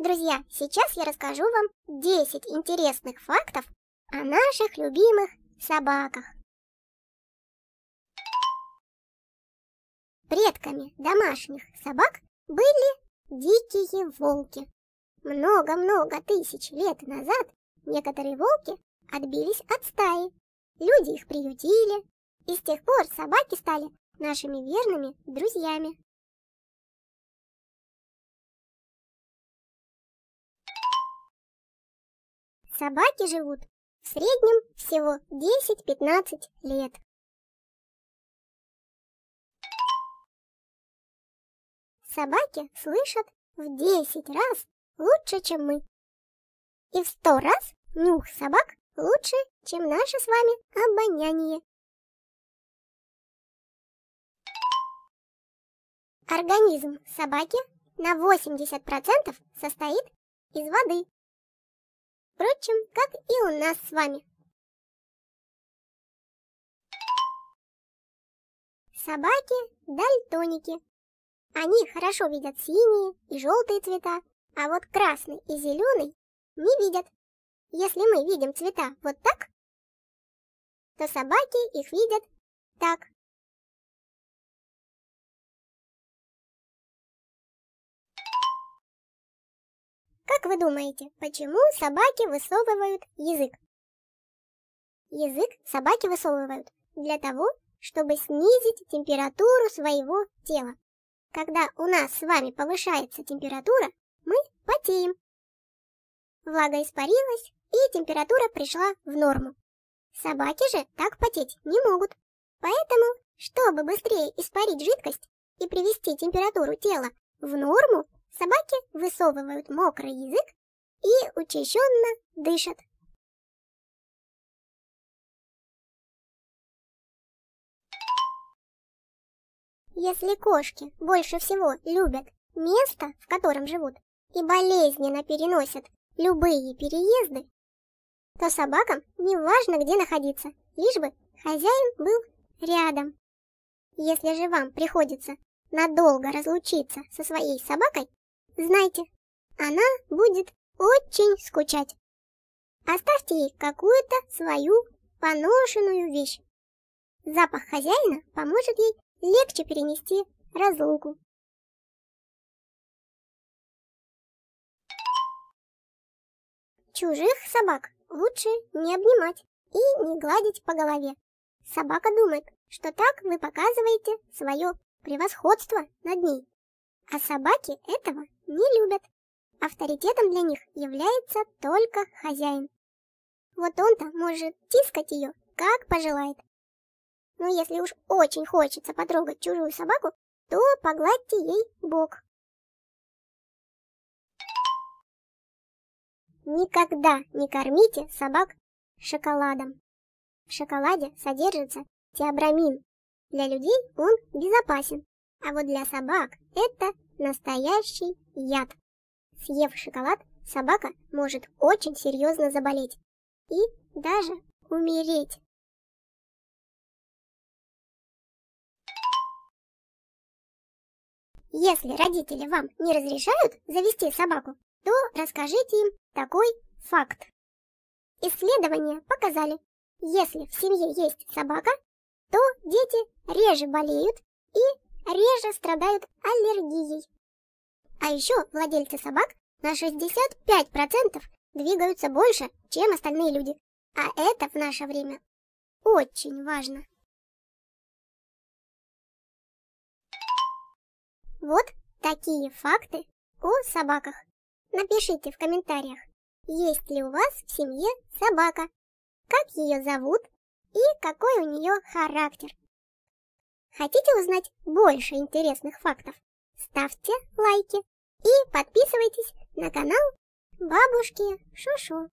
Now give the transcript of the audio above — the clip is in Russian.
Друзья, сейчас я расскажу вам 10 интересных фактов о наших любимых собаках. Предками домашних собак были дикие волки. Много-много тысяч лет назад некоторые волки отбились от стаи. Люди их приютили, и с тех пор собаки стали нашими верными друзьями. Собаки живут в среднем всего 10-15 лет. Собаки слышат в 10 раз лучше, чем мы. И в 100 раз нюх собак лучше, чем наше с вами обоняние. Организм собаки на 80% состоит из воды впрочем, как и у нас с вами. Собаки – дальтоники. Они хорошо видят синие и желтые цвета, а вот красный и зеленый не видят. Если мы видим цвета вот так, то собаки их видят так. Как вы думаете, почему собаки высовывают язык? Язык собаки высовывают для того, чтобы снизить температуру своего тела. Когда у нас с вами повышается температура, мы потеем. Влага испарилась, и температура пришла в норму. Собаки же так потеть не могут. Поэтому, чтобы быстрее испарить жидкость и привести температуру тела в норму, Собаки высовывают мокрый язык и учащенно дышат. Если кошки больше всего любят место, в котором живут, и болезненно переносят любые переезды, то собакам не важно, где находиться, лишь бы хозяин был рядом. Если же вам приходится надолго разлучиться со своей собакой, Знайте, она будет очень скучать. Оставьте ей какую-то свою поношенную вещь. Запах хозяина поможет ей легче перенести разлуку. Чужих собак лучше не обнимать и не гладить по голове. Собака думает, что так вы показываете свое превосходство над ней. А собаки этого не любят. Авторитетом для них является только хозяин. Вот он-то может тискать ее, как пожелает. Но если уж очень хочется потрогать чужую собаку, то погладьте ей бок. Никогда не кормите собак шоколадом. В шоколаде содержится теобрамин. Для людей он безопасен, а вот для собак это настоящий яд. Съев шоколад, собака может очень серьезно заболеть и даже умереть. Если родители вам не разрешают завести собаку, то расскажите им такой факт. Исследования показали, если в семье есть собака, то дети реже болеют и реже страдают аллергией. А еще владельцы собак на 65% двигаются больше, чем остальные люди. А это в наше время очень важно. Вот такие факты о собаках. Напишите в комментариях, есть ли у вас в семье собака, как ее зовут и какой у нее характер. Хотите узнать больше интересных фактов? Ставьте лайки и подписывайтесь на канал Бабушки Шушу.